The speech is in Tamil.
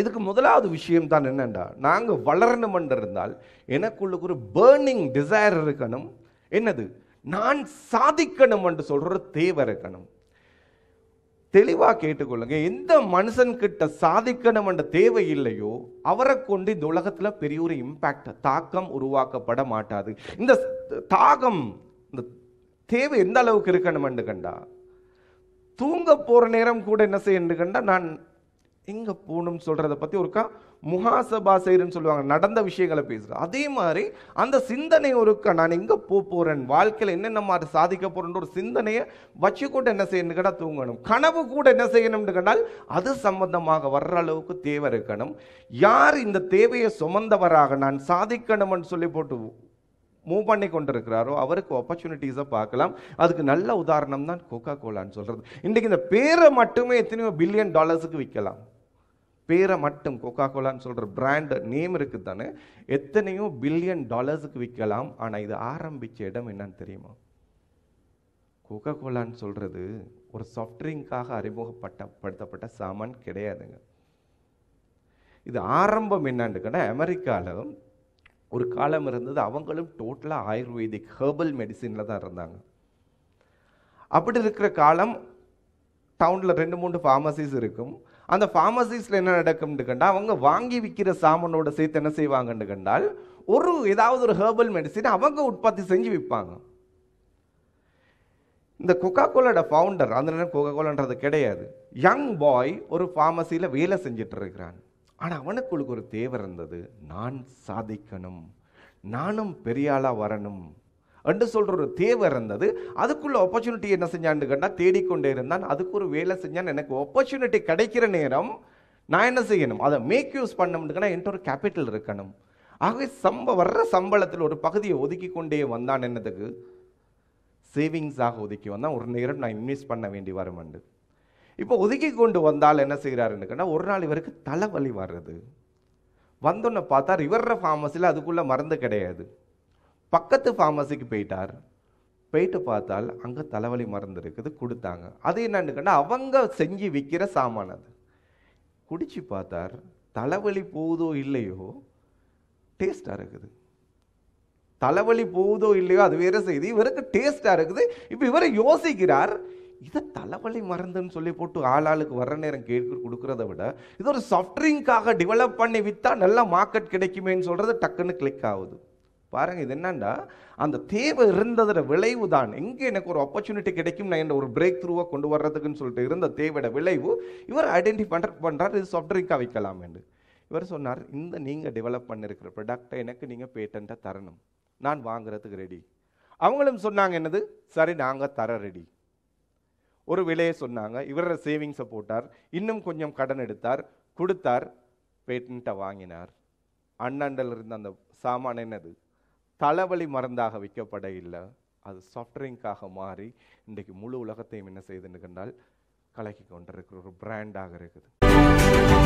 இதுக்கு முதலாவது விஷயம் தான் என்னென்னா நாங்கள் வளரணும் இருந்தால் எனக்குள்ளுக்கு ஒரு பேர்னிங் டிசையர் இருக்கணும் என்னது நான் சாதிக்கணும் என்று சொல்கிற தேவை இருக்கணும் தெளிவாக கேட்டுக்கொள்ளுங்க எந்த மனுஷன்கிட்ட சாதிக்கணும் என்ற தேவை இல்லையோ அவரை கொண்டு இந்த உலகத்தில் பெரிய ஒரு இம்பேக்ட் தாக்கம் உருவாக்கப்பட மாட்டாது இந்த தாகம் இந்த தேவை எந்த அளவுக்கு இருக்கணும் கண்டா தூங்க போகிற நேரம் கூட என்ன செய்யணும் கண்டா நான் எங்கே போகணும்னு சொல்கிறத பற்றி ஒருக்கா முகாசபா செய்கிறன்னு சொல்லுவாங்க நடந்த விஷயங்களை பேசுகிறேன் அதே மாதிரி அந்த சிந்தனை ஒருக்கா நான் எங்க போக போகிறேன் வாழ்க்கையில் என்னென்ன மாதிரி சாதிக்க போகிறேன்னு ஒரு சிந்தனையை வச்சு கூட என்ன செய்யணும்னு கேட்டா தூங்கணும் கனவு கூட என்ன செய்யணும்னு கேட்டால் அது சம்பந்தமாக வர்ற அளவுக்கு தேவை இருக்கணும் யார் இந்த தேவையை சுமந்தவராக நான் சாதிக்கணும்னு சொல்லி போட்டு மூவ் பண்ணி கொண்டிருக்கிறாரோ அவருக்கு ஆப்பர்ச்சுனிட்டிஸை பார்க்கலாம் அதுக்கு நல்ல உதாரணம் தான் கோகா கோலான்னு சொல்கிறது இன்றைக்கு இந்த பேரை மட்டுமே எத்தனையோ பில்லியன் டாலர்ஸுக்கு விற்கலாம் பேரை மட்டும் கொக்கா கோலான்னு சொல்கிற பிராண்ட் நேம் இருக்குது தானே எத்தனையோ பில்லியன் டாலர்ஸுக்கு விற்கலாம் ஆனால் இது ஆரம்பித்த இடம் என்னன்னு தெரியுமா கொக்கா கோலான்னு சொல்கிறது ஒரு சாஃப்ட் ட்ரிங்காக அறிமுகப்படுத்தப்பட்ட சாமான் கிடையாதுங்க இது ஆரம்பம் என்னான்னு கேட்டால் அமெரிக்காவில் ஒரு காலம் இருந்தது அவங்களும் டோட்டலாக ஆயுர்வேதிக் ஹெர்பல் மெடிசினில் தான் இருந்தாங்க அப்படி இருக்கிற காலம் டவுனில் ரெண்டு மூணு ஃபார்மசிஸ் இருக்கும் அந்த ஃபார்மசிஸில் என்ன நடக்கும்னு கண்டால் அவங்க வாங்கி விற்கிற சாமானோட சேர்த்து என்ன செய்வாங்கன்னு கண்டால் ஒரு ஏதாவது ஒரு ஹேர்பல் மெடிசின் அவங்க உற்பத்தி செஞ்சு விற்பாங்க இந்த கொக்கா கோலோட ஃபவுண்டர் அந்த நேரம் கொக்கா கோலன்றது கிடையாது யங் பாய் ஒரு ஃபார்மசியில் வேலை செஞ்சுட்டு இருக்கிறான் ஆனால் அவனுக்குள்ளுக்கு ஒரு தேவை இருந்தது நான் சாதிக்கணும் நானும் பெரியாளாக வரணும் என்று சொல்கிற ஒரு தேவை இருந்தது அதுக்குள்ள ஆப்பர்ச்சுனிட்டி என்ன செஞ்சான்னு கேட்டால் தேடிக்கொண்டே இருந்தான் அதுக்கு ஒரு வேலை செஞ்சான் எனக்கு ஆப்பர்ச்சுனிட்டி கிடைக்கிற நேரம் நான் என்ன செய்யணும் அதை மேக் யூஸ் பண்ணணும்னுக்கனா என்கிட்ட ஒரு கேபிட்டல் இருக்கணும் ஆகவே சம்ப வர்ற சம்பளத்தில் ஒரு பகுதியை ஒதுக்கி கொண்டே வந்தான் என்னதுக்கு சேவிங்ஸாக ஒதுக்கி வந்தால் ஒரு நேரம் நான் இன்வெஸ்ட் பண்ண வேண்டி வருமண்டு இப்போ ஒதுக்கி கொண்டு வந்தால் என்ன செய்கிறாருன்னு ஒரு நாள் இவருக்கு தலைவலி வர்றது வந்தோன்னே பார்த்தா ரிவர்ற ஃபார்மஸில் அதுக்குள்ளே மருந்து கிடையாது பக்கத்து ஃபார்மசிக்கு போயிட்டார் போயிட்டு பார்த்தால் அங்கே தலைவலி மருந்து இருக்குது கொடுத்தாங்க அது என்னன்னு கேட்டால் அவங்க செஞ்சு விற்கிற சாமான் அது குடிச்சு பார்த்தார் தலைவலி போகுதோ இல்லையோ டேஸ்ட்டாக இருக்குது தலைவலி போகுதோ இல்லையோ அது வேறு செய்தி இவருக்கு டேஸ்ட்டாக இருக்குது இப்போ இவரை யோசிக்கிறார் இதை தலைவலி மருந்துன்னு சொல்லி போட்டு ஆள் ஆளுக்கு வர நேரம் கேட்க கொடுக்குறத விட இது ஒரு சாஃப்ட் டெவலப் பண்ணி விற்றா நல்லா மார்க்கெட் கிடைக்குமேன்னு சொல்கிறது டக்குன்னு கிளிக் ஆகுது பாருங்கள் இது என்னண்டா அந்த தேவை இருந்ததோட விளைவு தான் எங்கே எனக்கு ஒரு ஆப்பர்ச்சுனிட்டி கிடைக்கும் நான் ஒரு பிரேக் த்ரூவாக கொண்டு வர்றதுக்குன்னு சொல்லிட்டு இருந்த தேவையோட விளைவு இவர் ஐடென்டி பண்ணுற பண்ணுறார் இது சாஃப்ட் ட்ரிங்காக வைக்கலாம் என்று இவர் சொன்னார் இந்த நீங்கள் டெவலப் பண்ணிருக்கிற ப்ரொடக்டை எனக்கு நீங்கள் பேட்டண்ட்டை தரணும் நான் வாங்குறதுக்கு ரெடி அவங்களும் சொன்னாங்க என்னது சரி நாங்கள் தர ரெடி ஒரு விலையை சொன்னாங்க இவரோட சேவிங்ஸை போட்டார் இன்னும் கொஞ்சம் கடன் எடுத்தார் கொடுத்தார் பேட்டண்ட்டை வாங்கினார் அண்ணாண்டில் இருந்த அந்த சாமான் என்னது தலைவலி மருந்தாக விற்கப்பட இல்லை அது சாஃப்ட்ரிங்காக மாறி இன்றைக்கு முழு உலகத்தையும் என்ன செய்துன்னு கண்டால் கலக்கி கொண்டிருக்கிற ஒரு பிராண்டாக இருக்குது